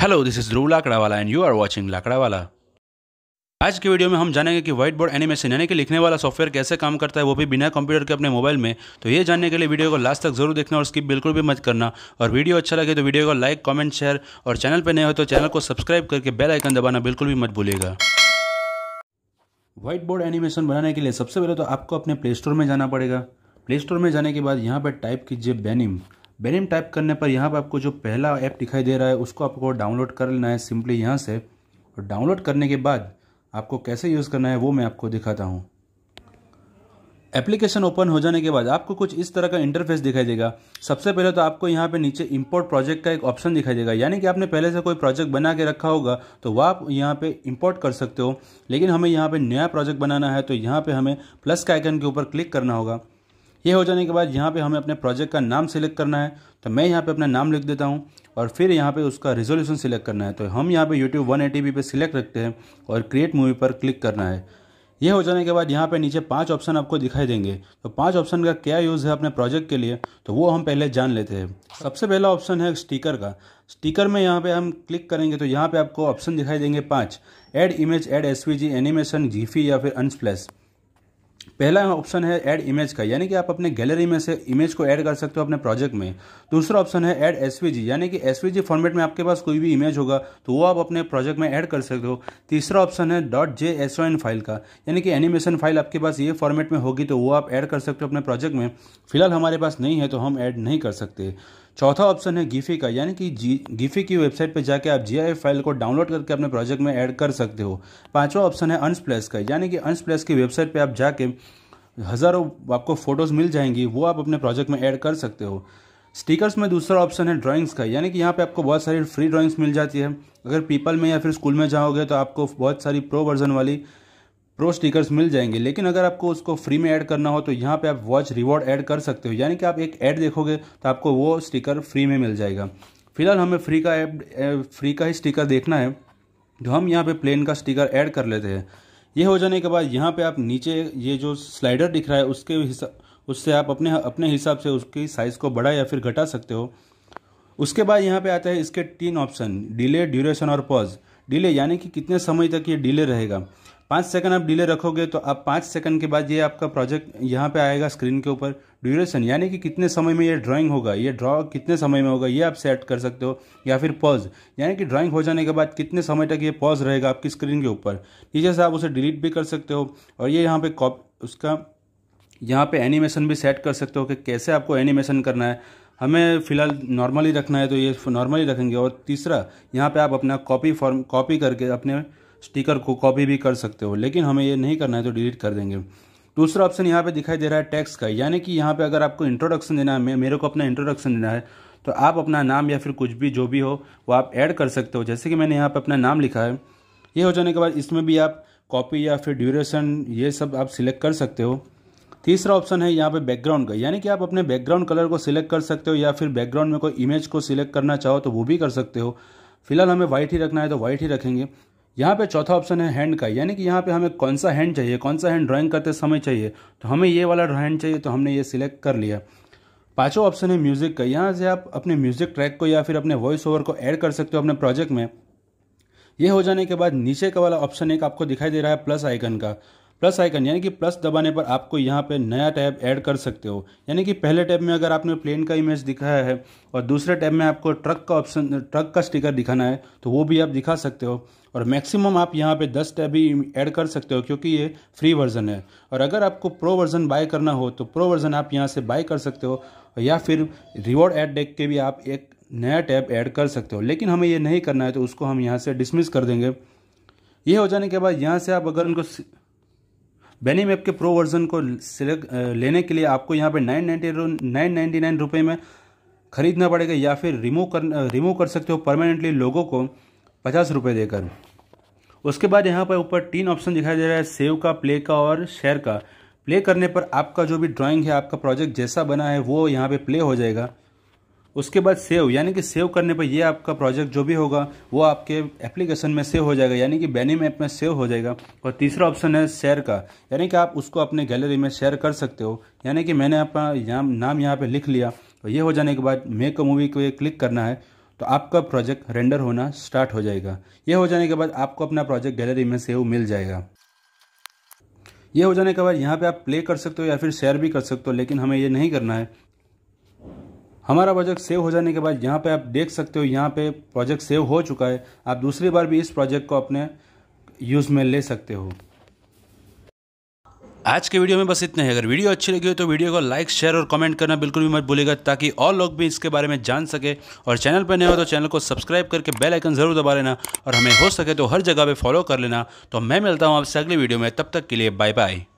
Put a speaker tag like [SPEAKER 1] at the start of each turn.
[SPEAKER 1] hello this is Dhruv Lakdawala and you are watching Lakdawala आज के video में हम जानेंगे कि व्हाइट बोर्ड एनिमेशन यानी कि लिखने वाला सॉफ्टवेयर कैसे काम करता है वो भी बिना कंप्यूटर के अपने मोबाइल में तो ये जानने के लिए वीडियो को लास्ट तक जरूर देखना और स्किप बिल्कुल भी मत करना और वीडियो अच्छा लगे तो वीडियो को लाइक कॉमेंट शेयर और चैनल पर नए हो तो चैनल को सब्सक्राइब करके बेल आइकन दबाना बिल्कुल भी मत भूलेगा व्हाइट बोर्ड एनिमेशन बनाने के लिए सबसे पहले तो आपको अपने प्ले स्टोर में जाना पड़ेगा प्ले स्टोर में जाने के बाद यहाँ पर टाइप कीजिए बेनिम बेनिम टाइप करने पर यहाँ पर आपको जो पहला ऐप दिखाई दे रहा है उसको आपको डाउनलोड कर लेना है सिंपली यहाँ से और डाउनलोड करने के बाद आपको कैसे यूज़ करना है वो मैं आपको दिखाता हूँ एप्लीकेशन ओपन हो जाने के बाद आपको कुछ इस तरह का इंटरफेस दिखाई देगा सबसे पहले तो आपको यहाँ पे नीचे इंपोर्ट प्रोजेक्ट का एक ऑप्शन दिखाई देगा यानी कि आपने पहले से कोई प्रोजेक्ट बना के रखा होगा तो वह आप यहाँ पे इंपोर्ट कर सकते हो लेकिन हमें यहाँ पे नया प्रोजेक्ट बनाना है तो यहाँ पे हमें प्लस के आइकन के ऊपर क्लिक करना होगा ये हो जाने के बाद यहाँ पे हमें अपने प्रोजेक्ट का नाम सिलेक्ट करना है तो मैं यहाँ पे अपना नाम लिख देता हूँ और फिर यहाँ पे उसका रेजोल्यूशन सिलेक्ट करना है तो हम यहाँ पे YouTube एटी पे सिलेक्ट रखते हैं और क्रिएट मूवी पर क्लिक करना है यह हो जाने के बाद यहाँ पे नीचे पांच ऑप्शन आपको दिखाई देंगे तो पांच ऑप्शन का क्या यूज़ है अपने प्रोजेक्ट के लिए तो वो हम पहले जान लेते हैं सबसे पहला ऑप्शन है स्टिकर का स्टिकर में यहाँ पे हम क्लिक करेंगे तो यहाँ पे आपको ऑप्शन दिखाई देंगे पाँच add image add as animation Giphy या फिर अनस्प्लेस पहला ऑप्शन है ऐड इमेज का यानी कि आप अपने गैलरी में से इमेज को ऐड कर सकते हो अपने प्रोजेक्ट में दूसरा ऑप्शन है ऐड एस यानी कि एस फॉर्मेट में आपके पास कोई भी इमेज होगा तो वो आप अपने प्रोजेक्ट में ऐड कर सकते हो तीसरा ऑप्शन है डॉट जे एस फाइल का यानी कि एनिमेशन फाइल आपके पास ये फॉर्मेट में होगी तो वो आप ऐड कर सकते हो अपने प्रोजेक्ट में फिलहाल हमारे पास नहीं है तो हम ऐड नहीं कर सकते चौथा ऑप्शन है गिफ़ी का यानी कि जी की वेबसाइट पर जाके आप जी फाइल को डाउनलोड करके अपने प्रोजेक्ट में ऐड कर सकते हो पांचवा ऑप्शन है अनस्प्लेस का यानी कि अनस्प्लेस की वेबसाइट पर आप जाके हज़ारों आपको फ़ोटोज़ मिल जाएंगी वो आप अपने प्रोजेक्ट में ऐड कर सकते हो स्टिकर्स में दूसरा ऑप्शन है ड्राइंग्स का यानी कि यहाँ पे आपको बहुत सारी फ्री ड्राइंग्स मिल जाती है अगर पीपल में या फिर स्कूल में जाओगे तो आपको बहुत सारी प्रो वर्जन वाली प्रो स्टिकर्स मिल जाएंगे लेकिन अगर आपको उसको फ्री में ऐड करना हो तो यहाँ पे आप वॉच रिवॉर्ड ऐड कर सकते हो यानी कि आप एक ऐड देखोगे तो आपको वो स्टिकर फ्री में मिल जाएगा फिलहाल हमें फ्री का ऐड फ्री का ही स्टिकर देखना है तो हम यहाँ पे प्लेन का स्टिकर ऐड कर लेते हैं ये हो जाने के बाद यहाँ पर आप नीचे ये जो स्लाइडर दिख रहा है उसके उससे आप अपने अपने हिसाब से उसकी साइज़ को बढ़ा या फिर घटा सकते हो उसके बाद यहाँ पे आता है इसके तीन ऑप्शन डिले ड्यूरेशन और पॉज डिले यानी कि कितने समय तक ये डिले रहेगा पाँच सेकंड आप डिले रखोगे तो आप पाँच सेकंड के बाद ये आपका प्रोजेक्ट यहाँ पे आएगा स्क्रीन के ऊपर ड्यूरेशन यानी कि कितने समय में ये ड्राइंग होगा ये ड्रॉ कितने समय में होगा ये आप सेट कर सकते हो या फिर पॉज यानी कि ड्राइंग हो जाने के बाद कितने समय तक ये पॉज रहेगा आपकी स्क्रीन के ऊपर नीचे से आप उसे डिलीट भी कर सकते हो और ये यहाँ पर कॉप उसका यहाँ पे एनिमेशन भी सेट कर सकते हो कि कैसे आपको एनिमेशन करना है हमें फ़िलहाल नॉर्मली रखना है तो ये नॉर्मली रखेंगे और तीसरा यहाँ पर आप अपना कॉपी फॉर्म कॉपी करके अपने स्टिकर को कॉपी भी कर सकते हो लेकिन हमें ये नहीं करना है तो डिलीट कर देंगे दूसरा ऑप्शन यहाँ पे दिखाई दे रहा है टैक्स का यानी कि यहाँ पे अगर आपको इंट्रोडक्शन देना है मेरे को अपना इंट्रोडक्शन देना है तो आप अपना नाम या फिर कुछ भी जो भी हो वो आप ऐड कर सकते हो जैसे कि मैंने यहाँ पर अपना नाम लिखा है ये हो जाने के बाद इसमें भी आप कॉपी या फिर ड्यूरेशन ये सब आप सिलेक्ट कर सकते हो तीसरा ऑप्शन है यहाँ पर बैकग्राउंड का यानी कि आप अपने बैकग्राउंड कलर को सिलेक्ट कर सकते हो या फिर बैकग्राउंड में कोई इमेज को सिलेक्ट करना चाहो तो वो भी कर सकते हो फिलहाल हमें व्हाइट ही रखना है तो वाइट ही रखेंगे यहाँ पे चौथा ऑप्शन है हैंड का यानी कि यहाँ पे हमें कौन सा हैंड चाहिए कौन सा हैंड ड्राइंग करते समय चाहिए तो हमें ये वाला हैंड चाहिए तो हमने ये सिलेक्ट कर लिया पाँचों ऑप्शन है म्यूज़िक का यहाँ से आप अपने म्यूज़िक ट्रैक को या फिर अपने वॉइस ओवर को ऐड कर सकते हो अपने प्रोजेक्ट में ये हो जाने के बाद नीचे का वाला ऑप्शन एक आपको दिखाई दे रहा है प्लस आइकन का प्लस आइकन यानी कि प्लस दबाने पर आपको यहाँ पे नया टैब ऐड कर सकते हो यानी कि पहले टैब में अगर आपने प्लेन का इमेज दिखाया है और दूसरे टैब में आपको ट्रक का ऑप्शन ट्रक का स्टिकर दिखाना है तो वो भी आप दिखा सकते हो और मैक्सिमम आप यहाँ पे 10 टैब भी ऐड कर सकते हो क्योंकि ये फ्री वर्जन है और अगर आपको प्रो वर्जन बाय करना हो तो प्रो वर्जन आप यहाँ से बाय कर सकते हो या फिर रिवॉर्ड ऐड डेक के भी आप एक नया टैब ऐड कर सकते हो लेकिन हमें ये नहीं करना है तो उसको हम यहाँ से डिसमिस कर देंगे ये हो जाने के बाद यहाँ से आप अगर उनको बेनीम मैप के प्रो वर्जन को सिलेक्ट लेने के लिए आपको यहाँ पे nine ninety nine ninety nine रुपये में खरीदना पड़ेगा या फिर रिमूव कर रिमूव कर सकते हो परमानेंटली लोगों को पचास रुपये देकर उसके बाद यहाँ पर ऊपर तीन ऑप्शन दिखाई दे रहा है सेव का प्ले का और शेयर का प्ले करने पर आपका जो भी ड्राइंग है आपका प्रोजेक्ट जैसा बना है वो यहाँ पे प्ले हो जाएगा उसके बाद सेव यानी कि सेव करने पर ये आपका प्रोजेक्ट जो भी होगा वो आपके एप्लीकेशन में सेव हो जाएगा यानी कि बैनिम ऐप में सेव हो जाएगा और तीसरा ऑप्शन है शेयर का यानी कि आप उसको अपने गैलरी में शेयर कर सकते हो यानी कि मैंने अपना यहाँ नाम यहाँ पर लिख लिया और ये हो जाने के बाद मेक अ मूवी को ये क्लिक करना है तो आपका प्रोजेक्ट रेंडर होना स्टार्ट हो जाएगा यह हो जाने के बाद आपको अपना प्रोजेक्ट गैलरी में सेव मिल जाएगा यह हो जाने के बाद यहाँ पे आप प्ले कर सकते हो या फिर शेयर भी कर सकते हो लेकिन हमें यह नहीं करना है हमारा प्रोजेक्ट सेव हो जाने के बाद यहाँ पे आप देख सकते हो यहाँ पे प्रोजेक्ट सेव हो चुका है आप दूसरी बार भी इस प्रोजेक्ट को अपने यूज़ में ले सकते हो आज के वीडियो में बस इतने ही अगर वीडियो अच्छी लगी हो तो वीडियो को लाइक शेयर और कमेंट करना बिल्कुल भी मत भूलेगा ताकि और लोग भी इसके बारे में जान सके और चैनल पर नए हो तो चैनल को सब्सक्राइब करके बेल आइकन जरूर दबा लेना और हमें हो सके तो हर जगह पे फॉलो कर लेना तो मैं मिलता हूँ आपसे अगली वीडियो में तब तक के लिए बाय बाय